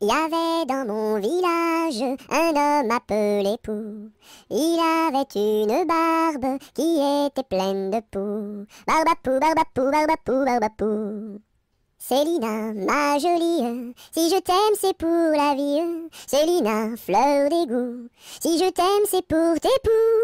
Il y avait dans mon village un homme appelé Pou. Il avait une barbe qui était pleine de poux. Barbe pou, barbe pou, barbe pou, barbe pou. Célina, ma jolie, si je t'aime c'est pour la vie. Célina, fleur d'égout, si je t'aime c'est pour tes pou